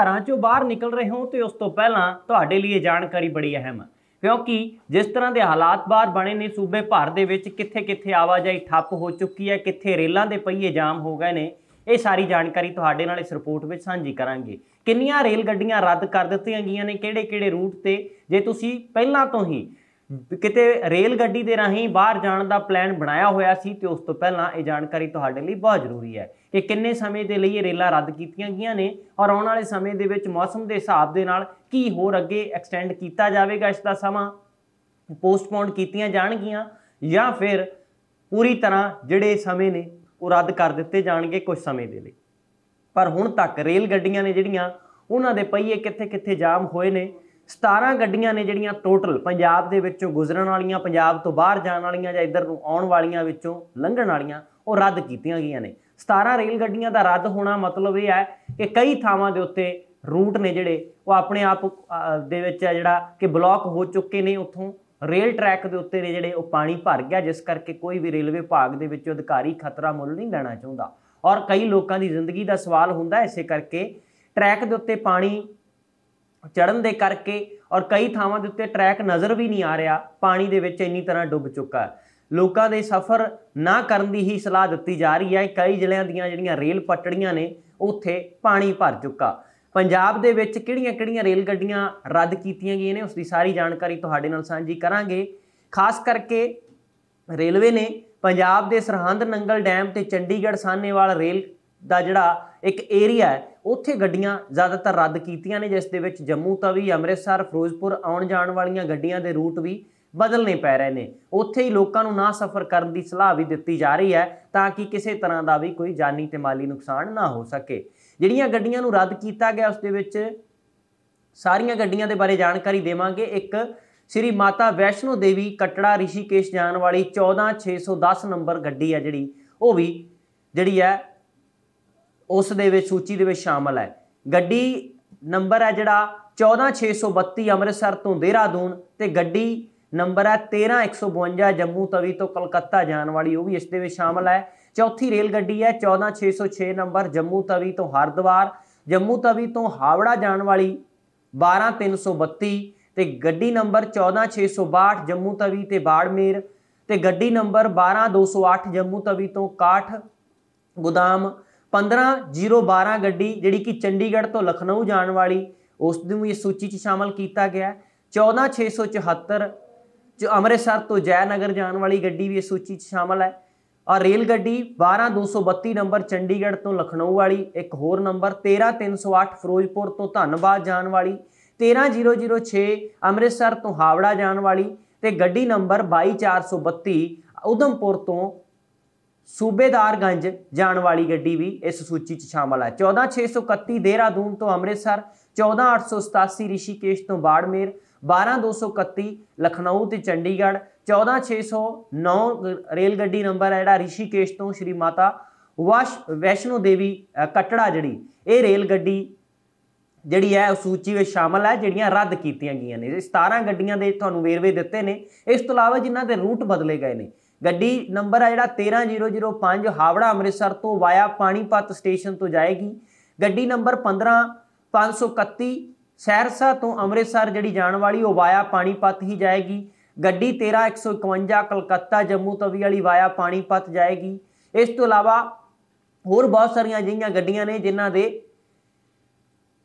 ਘਰਾਂ ਚੋਂ ਬਾਹਰ ਨਿਕਲ ਰਹੇ ਹੋ ਤੇ ਉਸ ਤੋਂ ਪਹਿਲਾਂ ਤੁਹਾਡੇ ਲਈ ਜਾਣਕਾਰੀ ਬੜੀ ਅਹਿਮ ਹੈ ਕਿਉਂਕਿ ਜਿਸ ਤਰ੍ਹਾਂ ਦੇ ਹਾਲਾਤ ਬਾਹਰ ਬਣੇ ਨੇ ਸੂਬੇ ਭਾਰ ਦੇ ਵਿੱਚ ਕਿੱਥੇ-ਕਿੱਥੇ ਆਵਾਜਾਈ ਠੱਪ ਹੋ ਚੁੱਕੀ ਹੈ ਕਿੱਥੇ ਰੇਲਾਂ ਦੇ ਪਹੀਏ ਜਾਮ ਹੋ ਗਏ ਨੇ ਇਹ ਸਾਰੀ ਜਾਣਕਾਰੀ ਤੁਹਾਡੇ ਨਾਲ ਇਸ ਰਿਪੋਰਟ ਵਿੱਚ ਸਾਂਝੀ ਕਰਾਂਗੇ ਕਿੰਨੀਆਂ ਰੇਲ ਗੱਡੀਆਂ ਰੱਦ ਕਰ ਦਿੱਤੀਆਂ ਗਈਆਂ ਨੇ ਕਿਹੜੇ-ਕਿਹੜੇ ਰੂਟ ਤੇ ਜੇ ਤੁਸੀਂ ਪਹਿਲਾਂ ਤੋਂ ਹੀ ਕਿਤੇ ਰੇਲ ਗੱਡੀ ਦੇ ਰਾਹੀਂ ਬਾਹਰ ਜਾਣ ਦਾ ਪਲਾਨ ਬਣਾਇਆ ਹੋਇਆ ਸੀ ਤੇ ਉਸ ਤੋਂ ਪਹਿਲਾਂ ਇਹ ਜਾਣਕਾਰੀ ਤੁਹਾਡੇ ਲਈ ਬਹੁਤ ਜ਼ਰੂਰੀ ਹੈ ਕਿ ਕਿੰਨੇ ਸਮੇਂ ਦੇ ਲਈ ਇਹ ਰੇਲਾਂ ਰੱਦ ਕੀਤੀਆਂ ਗਈਆਂ ਨੇ ਔਰ ਆਉਣ ਵਾਲੇ ਸਮੇਂ ਦੇ ਵਿੱਚ ਮੌਸਮ ਦੇ ਹਿਸਾਬ ਦੇ ਨਾਲ ਕੀ ਹੋਰ ਅੱਗੇ ਐਕਸਟੈਂਡ ਕੀਤਾ ਜਾਵੇਗਾ ਇਸ ਦਾ ਸਮਾਂ ਪੋਸਟਪੋਨ ਕੀਤੀਆਂ ਜਾਣਗੀਆਂ ਜਾਂ ਫਿਰ ਪੂਰੀ ਤਰ੍ਹਾਂ ਜਿਹੜੇ ਸਮੇਂ ਨੇ ਉਹ ਰੱਦ ਕਰ ਦਿੱਤੇ ਜਾਣਗੇ ਕੁਝ ਸਮੇਂ ਦੇ ਲਈ ਪਰ ਹੁਣ ਤੱਕ ਰੇਲ ਗੱਡੀਆਂ ਨੇ ਜਿਹੜੀਆਂ ਉਹਨਾਂ ਦੇ ਪਹੀਏ ਕਿੱਥੇ-ਕਿੱਥੇ ਜਾਮ ਹੋਏ ਨੇ 17 ਗੱਡੀਆਂ ਨੇ ਜਿਹੜੀਆਂ ਟੋਟਲ ਪੰਜਾਬ ਦੇ ਵਿੱਚੋਂ ਗੁਜ਼ਰਨ ਵਾਲੀਆਂ ਪੰਜਾਬ ਤੋਂ ਬਾਹਰ ਜਾਣ ਵਾਲੀਆਂ ਜਾਂ ਇੱਧਰ ਨੂੰ ਆਉਣ ਵਾਲੀਆਂ ਵਿੱਚੋਂ ਲੰਘਣ ਵਾਲੀਆਂ ਉਹ ਰੱਦ ਕੀਤੀਆਂ ਗਈਆਂ ਨੇ 17 ਰੇਲ ਗੱਡੀਆਂ ਦਾ ਰੱਦ ਹੋਣਾ ਮਤਲਬ ਇਹ ਹੈ ਕਿ ਕਈ ਥਾਵਾਂ ਦੇ ਉੱਤੇ ਰੂਟ ਨੇ ਜਿਹੜੇ ਉਹ ਆਪਣੇ ਆਪ ਦੇ ਵਿੱਚ ਹੈ ਜਿਹੜਾ ਕਿ ਬਲੌਕ ਹੋ ਚੁੱਕੇ ਨੇ ਉੱਥੋਂ ਰੇਲ ਟਰੈਕ ਦੇ ਉੱਤੇ ਨੇ ਜਿਹੜੇ ਉਹ ਪਾਣੀ ਭਰ ਗਿਆ ਜਿਸ ਕਰਕੇ ਕੋਈ ਵੀ ਰੇਲਵੇ ਭਾਗ ਦੇ ਵਿੱਚ ਅਧਿਕਾਰੀ ਖਤਰਾ ਮੁੱਲ ਨਹੀਂ ਲੈਣਾ ਚਾਹੁੰਦਾ ਔਰ ਕਈ ਲੋਕਾਂ ਦੀ ਜ਼ਿੰਦਗੀ ਦਾ ਸਵਾਲ ਹੁੰਦਾ ਇਸੇ ਕਰਕੇ ਟਰੈਕ ਦੇ ਉੱਤੇ ਪਾਣੀ ਚੜਨ ਦੇ ਕਰਕੇ ਔਰ ਕਈ ਥਾਵਾਂ ਦੇ ਉੱਤੇ ਟਰੈਕ ਨਜ਼ਰ ਵੀ ਨਹੀਂ ਆ ਰਿਹਾ ਪਾਣੀ ਦੇ ਵਿੱਚ ਇੰਨੀ ਤਰ੍ਹਾਂ ਡੁੱਬ ਚੁੱਕਾ ਲੋਕਾਂ ਦੇ ਸਫ਼ਰ ਨਾ ਕਰਨ ਦੀ ਹੀ ਸਲਾਹ ਦਿੱਤੀ ਜਾ ਰਹੀ ਹੈ ਕਈ ਜ਼ਿਲ੍ਹਿਆਂ ਦੀਆਂ ਜਿਹੜੀਆਂ ਰੇਲ ਪਟੜੀਆਂ ਨੇ ਉੱਥੇ ਪਾਣੀ ਭਰ ਚੁੱਕਾ ਪੰਜਾਬ ਦੇ ਵਿੱਚ ਕਿਹੜੀਆਂ-ਕਿਹੜੀਆਂ ਰੇਲ ਗੱਡੀਆਂ ਰੱਦ ਕੀਤੀਆਂ ਗਈਆਂ ਨੇ ਉਸ ਦੀ ਸਾਰੀ ਜਾਣਕਾਰੀ ਤੁਹਾਡੇ ਨਾਲ ਸਾਂਝੀ ਕਰਾਂਗੇ ਖਾਸ ਕਰਕੇ ਰੇਲਵੇ ਨੇ ਪੰਜਾਬ ਦੇ ਸਰਹੰਦ ਨੰਗਲ ਡੈਮ ਤੇ ਚੰਡੀਗੜ੍ਹ ਸਾਹਨੇਵਾਲ ਰੇਲ ਦਾ ਜਿਹੜਾ ਇੱਕ ਏਰੀਆ ਹੈ ਉੱਥੇ ਗੱਡੀਆਂ ਜ਼ਿਆਦਾਤਰ ਰੱਦ ਕੀਤੀਆਂ ਨੇ ਜਿਸ ਦੇ ਵਿੱਚ ਜੰਮੂ ਤਵੀ ਅੰਮ੍ਰਿਤਸਰ ਫਿਰੋਜ਼ਪੁਰ ਆਉਣ ਜਾਣ ਵਾਲੀਆਂ ਗੱਡੀਆਂ ਦੇ ਰੂਟ ਵੀ ਬਦਲਨੇ ਪੈ ਰਹੇ ਨੇ ਉੱਥੇ ਹੀ ਲੋਕਾਂ ਨੂੰ ਨਾ ਸਫ਼ਰ ਕਰਨ ਦੀ ਸਲਾਹ ਵੀ ਦਿੱਤੀ ਜਾ ਰਹੀ ਹੈ ਤਾਂ ਕਿ ਕਿਸੇ ਤਰ੍ਹਾਂ ਦਾ ਵੀ ਕੋਈ ਜਾਨੀ ਤੇ ਮਾਲੀ ਨੁਕਸਾਨ ਨਾ ਹੋ ਸਕੇ ਜਿਹੜੀਆਂ ਗੱਡੀਆਂ ਨੂੰ ਰੱਦ ਕੀਤਾ ਗਿਆ ਉਸ ਦੇ ਵਿੱਚ ਸਾਰੀਆਂ ਗੱਡੀਆਂ ਦੇ ਬਾਰੇ ਜਾਣਕਾਰੀ ਦੇਵਾਂਗੇ ਇੱਕ ਸ੍ਰੀ ਮਾਤਾ ਵੈਸ਼ਨੋ ਦੇਵੀ ਕਟੜਾ ਰਿਸ਼ੀਕੇਸ਼ ਜਾਣ ਵਾਲੀ 14610 ਨੰਬਰ ਗੱਡੀ ਹੈ ਜਿਹੜੀ ਉਹ ਵੀ ਜਿਹੜੀ ਹੈ ਉਸ ਦੇ ਵਿੱਚ ਸੂਚੀ ਦੇ ਵਿੱਚ ਸ਼ਾਮਲ ਹੈ ਗੱਡੀ ਨੰਬਰ ਹੈ ਜਿਹੜਾ 14632 ਅੰਮ੍ਰਿਤਸਰ ਤੋਂ ਦੇਹਰਾਦੂਨ ਤੇ ਗੱਡੀ ਨੰਬਰ ਹੈ 13152 ਜੰਮੂ ਤਵੀ ਤੋਂ ਕਲਕੱਤਾ ਜਾਣ ਵਾਲੀ ਉਹ ਵੀ ਇਸ ਦੇ ਵਿੱਚ ਸ਼ਾਮਲ ਹੈ ਚੌਥੀ ਰੇਲ ਗੱਡੀ ਹੈ 14606 ਨੰਬਰ ਜੰਮੂ ਤਵੀ ਤੋਂ ਹਰਦਵਾਰ ਜੰਮੂ ਤਵੀ ਤੋਂ ਹਾਵੜਾ ਜਾਣ ਵਾਲੀ 12332 ਤੇ ਗੱਡੀ ਨੰਬਰ 14662 ਜੰਮੂ ਤਵੀ ਤੇ ਬਾੜਮੇਰ ਤੇ ਗੱਡੀ ਨੰਬਰ 12208 ਜੰਮੂ ਤਵੀ ਤੋਂ ਕਾਠ ਗੋਦਾਮ 15012 ਗੱਡੀ ਜਿਹੜੀ ਕਿ ਚੰਡੀਗੜ੍ਹ ਤੋਂ ਲਖਨਊ ਜਾਣ ਵਾਲੀ ਉਸ ਨੂੰ ਇਸ ਸੂਚੀ 'ਚ ਸ਼ਾਮਲ ਕੀਤਾ ਗਿਆ 14674 ਜੋ ਅੰਮ੍ਰਿਤਸਰ ਤੋਂ ਜੈਨਗਰ ਜਾਣ ਵਾਲੀ ਗੱਡੀ ਵੀ ਇਸ ਸੂਚੀ 'ਚ ਸ਼ਾਮਲ ਹੈ ਔਰ ਰੇਲ ਗੱਡੀ 12232 ਨੰਬਰ ਚੰਡੀਗੜ੍ਹ ਤੋਂ ਲਖਨਊ ਵਾਲੀ ਇੱਕ ਹੋਰ ਨੰਬਰ 13308 ਫਿਰੋਜ਼ਪੁਰ ਤੋਂ ਧੰਨਵਾਦ ਜਾਣ ਵਾਲੀ 13006 ਅੰਮ੍ਰਿਤਸਰ ਤੋਂ ਹਾਵੜਾ ਜਾਣ ਵਾਲੀ ਤੇ ਗੱਡੀ ਨੰਬਰ 22432 ਉਦਮਪੁਰ ਤੋਂ ਸੂਬੇਦਾਰਗੰਜ ਜਾਣ ਵਾਲੀ ਗੱਡੀ ਵੀ ਇਸ ਸੂਚੀ 'ਚ ਸ਼ਾਮਲ ਹੈ 14631 ਦੇਹਰਾਦੂਨ ਤੋਂ ਅੰਮ੍ਰਿਤਸਰ 14887 ਰਿਸ਼ੀਕੇਸ਼ ਤੋਂ ਬਾੜਮੇਰ 12231 ਲਖਨਊ ਤੇ ਚੰਡੀਗੜ੍ਹ 14609 ਰੇਲ ਗੱਡੀ ਨੰਬਰ ਹੈ ਜਿਹੜਾ ਰਿਸ਼ੀਕੇਸ਼ ਤੋਂ ਸ਼੍ਰੀ ਮਾਤਾ ਵਾਸ਼ ਵੈਸ਼ਨੋ ਦੇਵੀ ਕਟੜਾ ਜਿਹੜੀ ਇਹ ਰੇਲ ਗੱਡੀ ਜਿਹੜੀ ਹੈ ਸੂਚੀ ਵਿੱਚ ਸ਼ਾਮਲ ਹੈ ਜਿਹੜੀਆਂ ਰੱਦ ਕੀਤੀਆਂ ਗਈਆਂ ਨੇ 17 ਗੱਡੀਆਂ ਦੇ ਤੁਹਾਨੂੰ ਵੇਰਵੇ ਦਿੱਤੇ ਨੇ ਇਸ ਤੋਂ ਇਲਾਵਾ ਜਿਨ੍ਹਾਂ ਦੇ ਰੂਟ ਬਦਲੇ ਗਏ ਨੇ ਗੱਡੀ ਨੰਬਰ ਆ ਜਿਹੜਾ 13005 ਹਾਵੜਾ ਅੰਮ੍ਰਿਤਸਰ ਤੋਂ ਵਾਇਆ ਪਾਣੀਪਤ ਸਟੇਸ਼ਨ ਤੋਂ ਜਾਏਗੀ ਗੱਡੀ ਨੰਬਰ 15531 ਸਹਿਰਸਾ ਤੋਂ ਅੰਮ੍ਰਿਤਸਰ ਜਿਹੜੀ ਜਾਣ ਵਾਲੀ ਉਹ ਵਾਇਆ ਪਾਣੀਪਤ ਹੀ ਜਾਏਗੀ ਗੱਡੀ 13151 ਕਲਕੱਤਾ ਜੰਮੂ ਤਵੀ ਵਾਲੀ ਵਾਇਆ ਪਾਣੀਪਤ ਜਾਏਗੀ ਇਸ ਤੋਂ ਇਲਾਵਾ ਹੋਰ ਬਹੁਤ ਸਾਰੀਆਂ ਜਿਹੀਆਂ ਗੱਡੀਆਂ ਨੇ ਜਿਨ੍ਹਾਂ ਦੇ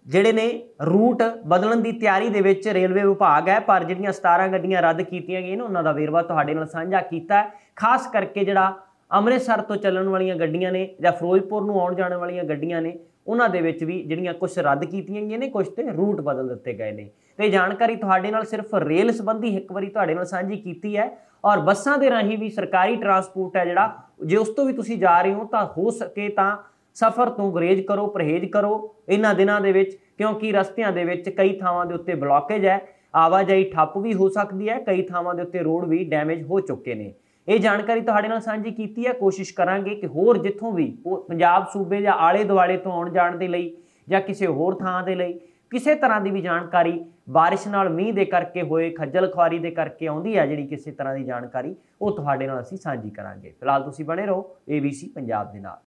ਜਿਹੜੇ ਨੇ ਰੂਟ ਬਦਲਣ ਦੀ ਤਿਆਰੀ ਦੇ ਵਿੱਚ ਰੇਲਵੇ ਵਿਭਾਗ ਹੈ ਪਰ ਜਿਹੜੀਆਂ 17 ਗੱਡੀਆਂ ਰੱਦ ਕੀਤੀਆਂ ਗਈਆਂ ਨੇ ਉਹਨਾਂ ਦਾ ਵੇਰਵਾ ਤੁਹਾਡੇ ਨਾਲ ਸਾਂਝਾ ਕੀਤਾ ਖਾਸ ਕਰਕੇ ਜਿਹੜਾ ਅੰਮ੍ਰਿਤਸਰ ਤੋਂ ਚੱਲਣ ਵਾਲੀਆਂ ਗੱਡੀਆਂ ਨੇ ਜਾਂ ਫਿਰੋਜ਼ਪੁਰ ਨੂੰ ਆਉਣ ਜਾਣ ਵਾਲੀਆਂ ਗੱਡੀਆਂ ਨੇ ਉਹਨਾਂ ਦੇ ਵਿੱਚ ਵੀ ਜਿਹੜੀਆਂ ਕੁਝ ਰੱਦ ਕੀਤੀਆਂ ਗਈਆਂ ਨੇ ਕੁਝ ਤੇ ਰੂਟ ਬਦਲ ਦਿੱਤੇ ਗਏ ਨੇ ਤੇ ਜਾਣਕਾਰੀ ਤੁਹਾਡੇ ਨਾਲ ਸਿਰਫ ਰੇਲ ਸੰਬੰਧੀ ਇੱਕ ਵਾਰੀ ਤੁਹਾਡੇ ਨਾਲ ਸਾਂਝੀ ਕੀਤੀ ਹੈ ਔਰ ਬੱਸਾਂ ਦੇ ਰਾਹੀਂ ਵੀ ਸਰਕਾਰੀ ਟਰਾਂਸਪੋਰਟ ਹੈ ਜਿਹੜਾ ਜੇ ਉਸ ਤੋਂ ਵੀ ਤੁਸੀਂ ਜਾ ਰਹੇ ਹੋ ਤਾਂ ਹੋ ਸਕੇ ਤਾਂ ਸਫ਼ਰ ਤੋਂ ਗਰੇਜ ਕਰੋ ਪਰਹੇਜ਼ ਕਰੋ ਇਹਨਾਂ ਦਿਨਾਂ ਦੇ ਵਿੱਚ ਕਿਉਂਕਿ ਰਸਤਿਆਂ ਦੇ ਵਿੱਚ ਕਈ ਥਾਵਾਂ ਦੇ ਉੱਤੇ ਬਲੌਕੇਜ ਹੈ ਆਵਾਜਾਈ ਠੱਪ ਵੀ ਹੋ ਸਕਦੀ ਹੈ ਕਈ ਥਾਵਾਂ ਦੇ ਉੱਤੇ ਰੋਡ ਵੀ ਡੈਮੇਜ ਹੋ ਚੁੱਕੇ ਨੇ ਇਹ ਜਾਣਕਾਰੀ ਤੁਹਾਡੇ ਨਾਲ ਸਾਂਝੀ ਕੀਤੀ ਹੈ ਕੋਸ਼ਿਸ਼ ਕਰਾਂਗੇ ਕਿ ਹੋਰ ਜਿੱਥੋਂ ਵੀ ਪੰਜਾਬ ਸੂਬੇ ਜਾਂ ਆਲੇ ਦੁਆਲੇ ਤੋਂ ਆਉਣ ਜਾਣ ਦੇ ਲਈ ਜਾਂ ਕਿਸੇ ਹੋਰ ਥਾਂ ਦੇ ਲਈ ਕਿਸੇ ਤਰ੍ਹਾਂ ਦੀ ਵੀ ਜਾਣਕਾਰੀ ਬਾਰਿਸ਼ ਨਾਲ ਮੀਂਹ ਦੇ ਕਰਕੇ ਹੋਏ ਖੱਜਲ ਖੁਆਰੀ ਦੇ ਕਰਕੇ ਆਉਂਦੀ ਹੈ ਜਿਹੜੀ ਕਿਸੇ ਤਰ੍ਹਾਂ ਦੀ ਜਾਣਕਾਰੀ ਉਹ ਤੁਹਾਡੇ ਨਾਲ ਅਸੀਂ ਸਾਂਝੀ ਕਰਾਂਗੇ ਫਿਲਹਾਲ ਤੁਸੀਂ ਬਣੇ ਰਹੋ ABC ਪੰਜਾਬ ਦੇ ਨਾਲ